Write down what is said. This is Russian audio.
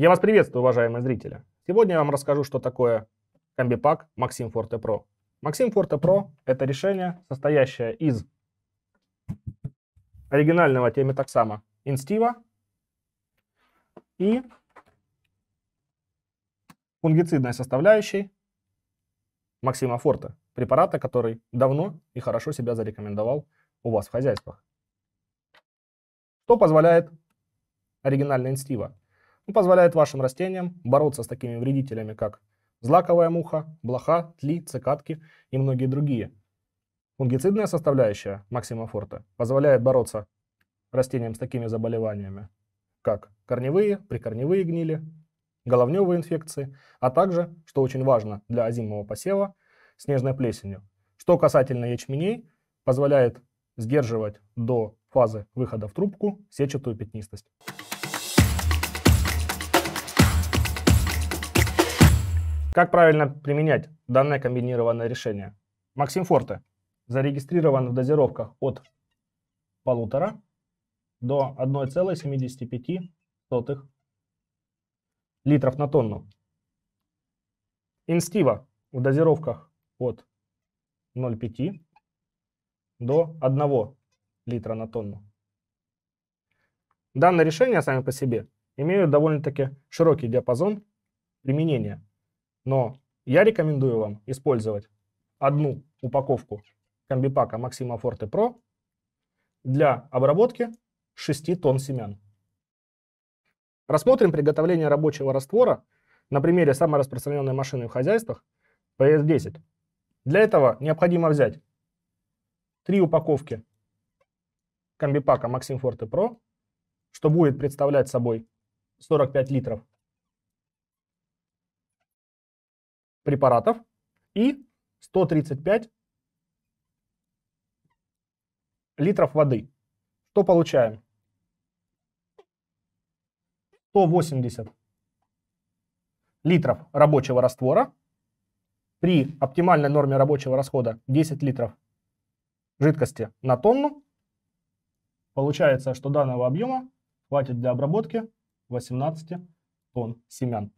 Я вас приветствую, уважаемые зрители. Сегодня я вам расскажу, что такое комбипак Максим Forte Pro. Максим Forte Pro – это решение, состоящее из оригинального так темитоксама инстива и фунгицидной составляющей Максима Форта, препарата, который давно и хорошо себя зарекомендовал у вас в хозяйствах. Что позволяет оригинальная инстива? Он позволяет вашим растениям бороться с такими вредителями, как злаковая муха, блоха, тли, цикадки и многие другие. Фунгицидная составляющая максимофорта позволяет бороться растениям с такими заболеваниями, как корневые, прикорневые гнили, головневые инфекции, а также, что очень важно для озимого посева, снежной плесенью. Что касательно ячменей, позволяет сдерживать до фазы выхода в трубку сетчатую пятнистость. Как правильно применять данное комбинированное решение? Максим Форте зарегистрирован в дозировках от 1,5 до 1,75 литров на тонну. Инстива в дозировках от 0,5 до 1 литра на тонну. Данные решения сами по себе имеют довольно-таки широкий диапазон применения – но я рекомендую вам использовать одну упаковку комбипака Maxima Forte Pro для обработки 6 тонн семян. Рассмотрим приготовление рабочего раствора на примере самой распространенной машины в хозяйствах PS10. Для этого необходимо взять 3 упаковки комбипака Maxim Forte Pro, что будет представлять собой 45 литров препаратов и 135 литров воды. Что получаем? 180 литров рабочего раствора при оптимальной норме рабочего расхода 10 литров жидкости на тонну. Получается, что данного объема хватит для обработки 18 тонн семян.